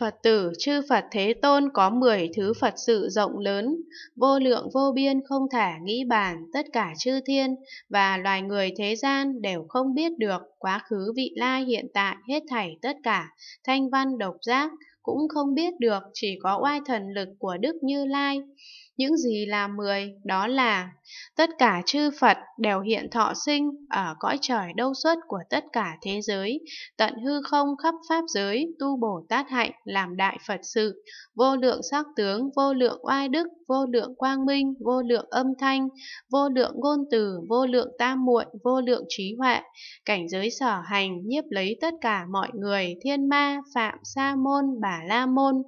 Phật tử chư Phật Thế Tôn có 10 thứ Phật sự rộng lớn, vô lượng vô biên không thể nghĩ bàn, tất cả chư thiên và loài người thế gian đều không biết được quá khứ vị lai hiện tại hết thảy tất cả, thanh văn độc giác, cũng không biết được chỉ có oai thần lực của Đức Như Lai. Những gì là mười đó là tất cả chư Phật đều hiện thọ sinh ở cõi trời đâu suất của tất cả thế giới, tận hư không khắp pháp giới, tu Bồ Tát hạnh làm đại Phật sự, vô lượng sắc tướng, vô lượng oai đức, vô lượng quang minh, vô lượng âm thanh, vô lượng ngôn từ, vô lượng tam muội, vô lượng trí huệ, cảnh giới sở hành nhiếp lấy tất cả mọi người, thiên ma, phạm sa môn, bà bà la môn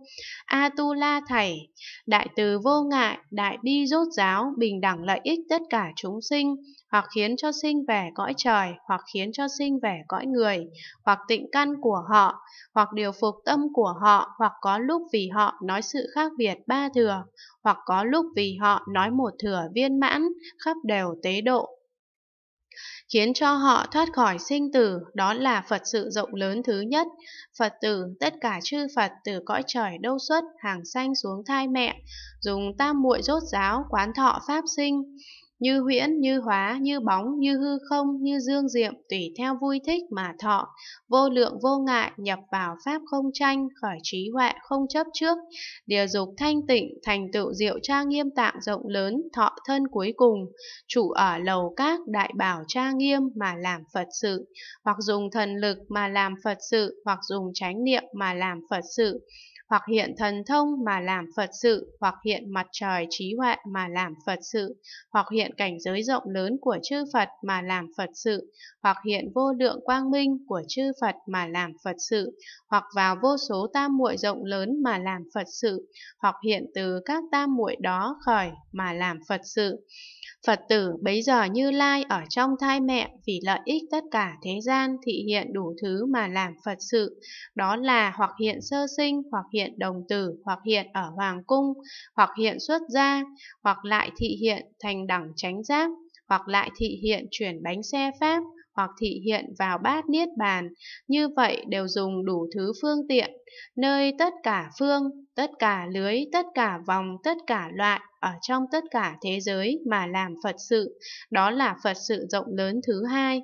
a tu la thầy, đại từ vô ngại đại bi rốt giáo bình đẳng lợi ích tất cả chúng sinh hoặc khiến cho sinh về cõi trời hoặc khiến cho sinh về cõi người hoặc tịnh căn của họ hoặc điều phục tâm của họ hoặc có lúc vì họ nói sự khác biệt ba thừa hoặc có lúc vì họ nói một thừa viên mãn khắp đều tế độ khiến cho họ thoát khỏi sinh tử, đó là Phật sự rộng lớn thứ nhất. Phật tử, tất cả chư Phật từ cõi trời đâu xuất, hàng sanh xuống thai mẹ, dùng tam muội rốt giáo, quán thọ pháp sinh như huyễn, như hóa, như bóng, như hư không, như dương diệm, tùy theo vui thích mà thọ, vô lượng vô ngại, nhập vào pháp không tranh, khỏi trí huệ không chấp trước, điều dục thanh tịnh, thành tựu diệu tra nghiêm tạng rộng lớn, thọ thân cuối cùng, chủ ở lầu các đại bảo tra nghiêm mà làm Phật sự, hoặc dùng thần lực mà làm Phật sự, hoặc dùng chánh niệm mà làm Phật sự, hoặc hiện thần thông mà làm Phật sự, hoặc hiện mặt trời trí huệ mà làm Phật sự, hoặc hiện cảnh giới rộng lớn của chư Phật mà làm Phật sự, hoặc hiện vô lượng quang minh của chư Phật mà làm Phật sự, hoặc vào vô số tam muội rộng lớn mà làm Phật sự, hoặc hiện từ các tam muội đó khởi mà làm Phật sự. Phật tử bấy giờ Như Lai ở trong thai mẹ vì lợi ích tất cả thế gian thị hiện đủ thứ mà làm Phật sự, đó là hoặc hiện sơ sinh, hoặc hiện đồng tử, hoặc hiện ở hoàng cung, hoặc hiện xuất gia, hoặc lại thị hiện thành đẳng chánh giác, hoặc lại thị hiện chuyển bánh xe pháp, hoặc thị hiện vào bát niết bàn, như vậy đều dùng đủ thứ phương tiện, nơi tất cả phương, tất cả lưới, tất cả vòng, tất cả loại ở trong tất cả thế giới mà làm Phật sự, đó là Phật sự rộng lớn thứ hai.